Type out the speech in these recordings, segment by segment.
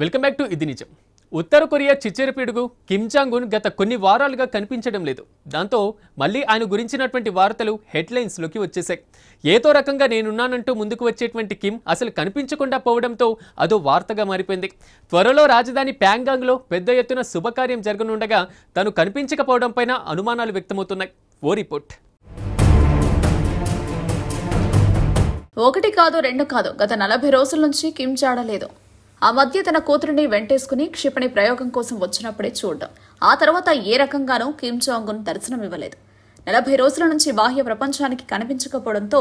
welcome back to ఇది నిజం ఉత్తర Korea పీడుగు Kim జాంగున్ గత కొన్ని వారాలుగా కనిపించడం లేదు దాంతో మళ్ళీ ఆయన గురించినటువంటి వార్తలు హెడ్లైన్స్లోకి వచ్చేశాయి ఏదో రకంగా నేనున్నానంటూ ముందుకు వచ్చేటువంటి కిమ్ అసలు కనిపించకుండా పోవడంతో అదో వార్తగా మారిపోయింది త్వరలో రాజధాని ప్యాంగాంగ్లో పెద్ద ఎత్తున శుభకార్యం జరగనుండగా తను పైన అనుమానాలు వ్యక్తమవుతున్నాయి ఓ రిపోర్ట్ ఒకటి కాదు రెండు కాదు గత నలభై రోజుల నుంచి కిమ్ చాడలేదు ఆ మధ్య తన కూతురిని వెంటేసుకుని క్షిపణి ప్రయోగం కోసం వచ్చినప్పుడే చూడడం ఆ తర్వాత ఏ రకంగానూ కిమ్ జాంగ్ దర్శనం ఇవ్వలేదు నలభై రోజుల నుంచి బాహ్య ప్రపంచానికి కనిపించకపోవడంతో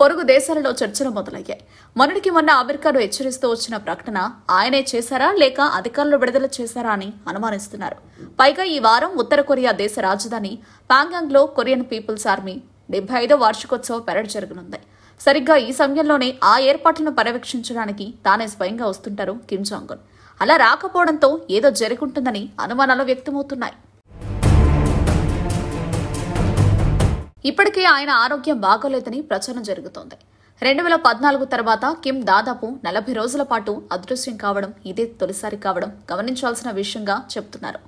పొరుగు దేశాలలో చర్చలు మొదలయ్యాయి మొన్నటికి మొన్న అమెరికాను హెచ్చరిస్తూ వచ్చిన ప్రకటన ఆయనే చేశారా లేక అధికారులు విడుదల చేశారా అని అనుమానిస్తున్నారు పైగా ఈ వారం ఉత్తర కొరియా దేశ రాజధాని పాంగాంగ్లో కొరియన్ పీపుల్స్ ఆర్మీ డెబ్బై ఐదో వార్షికోత్సవ పెరడ్ జరగనుంది సరిగ్గా ఈ సమయంలోనే ఆ ఏర్పాట్లను పర్యవేక్షించడానికి తానే స్వయంగా వస్తుంటారు కిమ్ జాంగ్ అలా రాకపోవడంతో ఏదో జరుగుంటుందని అనుమానాలు వ్యక్తమవుతున్నాయి ఇప్పటికే ఆయన ఆరోగ్యం బాగోలేదని ప్రచారం జరుగుతోంది రెండు వేల పద్నాలుగు తర్వాత కిమ్ దాదాపు నలభై రోజుల పాటు అదృశ్యం కావడం ఇదే తొలిసారి కావడం గమనించాల్సిన విషయంగా చెబుతున్నారు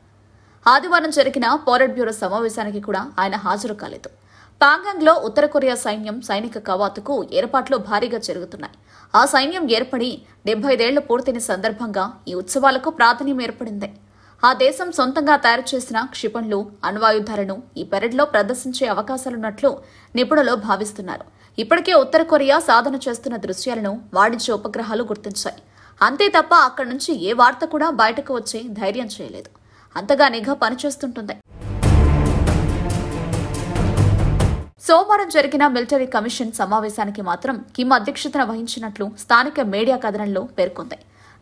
ఆదివారం జరిగిన పోరెట్ బ్యూరో సమావేశానికి కూడా ఆయన హాజరు కాలేదు పాంగాంగ్లో ఉత్తర కొరియా సైన్యం సైనిక కవాతుకు ఏర్పాట్లు భారీగా జరుగుతున్నాయి ఆ సైన్యం ఏర్పడి ఐదేళ్లు పూర్తయిన సందర్భంగా ఈ ఉత్సవాలకు ప్రాధాన్యం ఏర్పడింది ఆ దేశం సొంతంగా తయారు చేసిన క్షిపణులు అణ్వాయుధాలను ఈ పెరడ్లో ప్రదర్శించే అవకాశాలున్నట్లు నిపుణులు భావిస్తున్నారు ఇప్పటికే ఉత్తర కొరియా సాధన చేస్తున్న దృశ్యాలను వాణిజ్య ఉపగ్రహాలు గుర్తించాయి అంతే తప్ప అక్కడి నుంచి ఏ వార్త కూడా బయటకు వచ్చే ధైర్యం చేయలేదు అంతగా నిఘా పనిచేస్తుంటుంది సోమవారం జరిగిన మిలిటరీ కమిషన్ సమావేశానికి మాత్రం కిమ్ అధ్యక్షతన వహించినట్లు స్థానిక మీడియా కథనంలో పేర్కొంది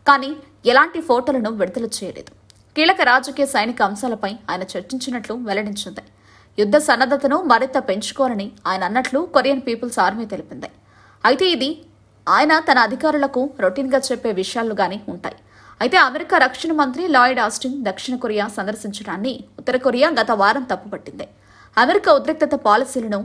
కానీ ఎలాంటి ఫోటోలను విడుదల చేయలేదు కీలక రాజకీయ సైనిక అంశాలపై ఆయన చర్చించినట్లు వెల్లడించింది యుద్ధ సన్నద్ధతను మరింత పెంచుకోవాలని ఆయన అన్నట్లు కొరియన్ పీపుల్స్ ఆర్మీ తెలిపింది అయితే ఇది ఆయన తన అధికారులకు రొటీన్గా చెప్పే విషయాలు గానీ ఉంటాయి అయితే అమెరికా రక్షణ మంత్రి లాయిడ్ ఆస్టిన్ దక్షిణ కొరియా సందర్శించడాన్ని ఉత్తర కొరియా గత వారం తప్పుపట్టింది అమెరికా ఉద్రిక్తత పాలసీలను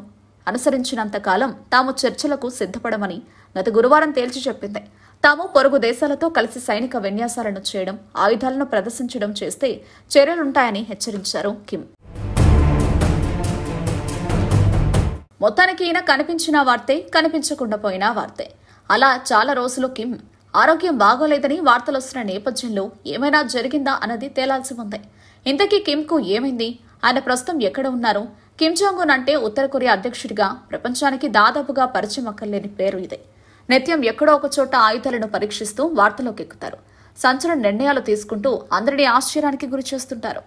అనుసరించినంత కాలం తాము చర్చలకు సిద్ధపడమని గత గురువారం తేల్చి చెప్పింది తాము పొరుగు దేశాలతో కలిసి సైనిక విన్యాసాలను చేయడం ఆయుధాలను ప్రదర్శించడం చేస్తే చర్యలుంటాయని హెచ్చరించారు కిమ్ మొత్తానికి ఈయన కనిపించిన వార్తే కనిపించకుండా పోయిన వార్తే అలా చాలా రోజులు కిమ్ ఆరోగ్యం బాగోలేదని వార్తలు వస్తున్న నేపథ్యంలో ఏమైనా జరిగిందా అన్నది తేలాల్సి ఉంది ఇంతకీ కిమ్కు ఏమైంది ఆయన ప్రస్తుతం ఎక్కడ ఉన్నారు కిమ్ జాంగున్ అంటే ఉత్తర కొరియా అధ్యక్షుడిగా ప్రపంచానికి దాదాపుగా పరిచయం అక్కర్లేని పేరు ఇదే నిత్యం ఎక్కడో ఒక చోట ఆయుధాలను పరీక్షిస్తూ వార్తల్లోకి ఎక్కుతారు సంచలన నిర్ణయాలు తీసుకుంటూ అందరినీ ఆశ్చర్యానికి గురి చేస్తుంటారు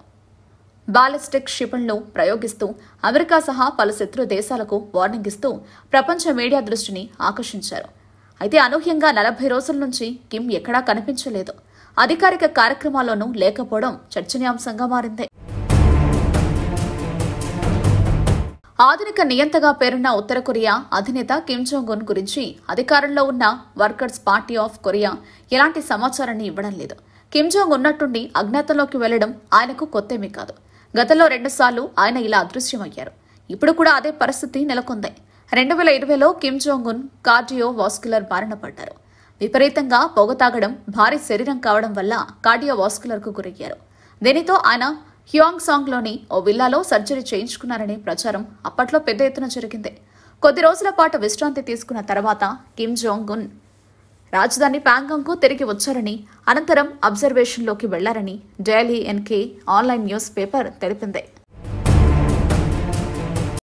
బాలిస్టిక్ క్షిపణులు ప్రయోగిస్తూ అమెరికా సహా పలు శత్రు దేశాలకు వార్నింగ్ ఇస్తూ ప్రపంచ మీడియా దృష్టిని ఆకర్షించారు అయితే అనూహ్యంగా నలభై రోజుల నుంచి కిమ్ ఎక్కడా కనిపించలేదు అధికారిక కార్యక్రమాల్లోనూ లేకపోవడం చర్చనీయాంశంగా మారింది ఆధునిక నియంతగా పేరున్న ఉత్తర కొరియా అధినేత కిమ్ జోంగ్ ఉన్ గురించి అధికారంలో ఉన్న వర్కర్స్ పార్టీ ఆఫ్ కొరియా ఎలాంటి సమాచారాన్ని ఇవ్వడం లేదు కిమ్ జోంగ్ ఉన్నట్టుండి అజ్ఞాతంలోకి వెళ్లడం ఆయనకు కొత్తేమీ కాదు గతంలో రెండుసార్లు ఆయన ఇలా అదృశ్యమయ్యారు ఇప్పుడు కూడా అదే పరిస్థితి నెలకొంది రెండు వేల ఇరవైలో Kim Jong Un cardiovascular బారిన పడ్డారు విపరీతంగా పొగ తాగడం భారీ శరీరం కావడం వల్ల కార్డియో వాస్కులర్ కు గురయ్యారు దీనితో ఆయన హ్యూయాంగ్సాంగ్లోని ఓ విల్లాలో సర్జరీ చేయించుకున్నారనే ప్రచారం అప్పట్లో పెద్ద ఎత్తున జరిగింది కొద్ది రోజుల పాటు విశ్రాంతి తీసుకున్న తర్వాత కిమ్ జోంగ్ ఉన్ రాజధాని ప్యాంగాంగ్కు తిరిగి వచ్చారని అనంతరం అబ్జర్వేషన్లోకి వెళ్లారని Daily NK online news paper తెలిపింది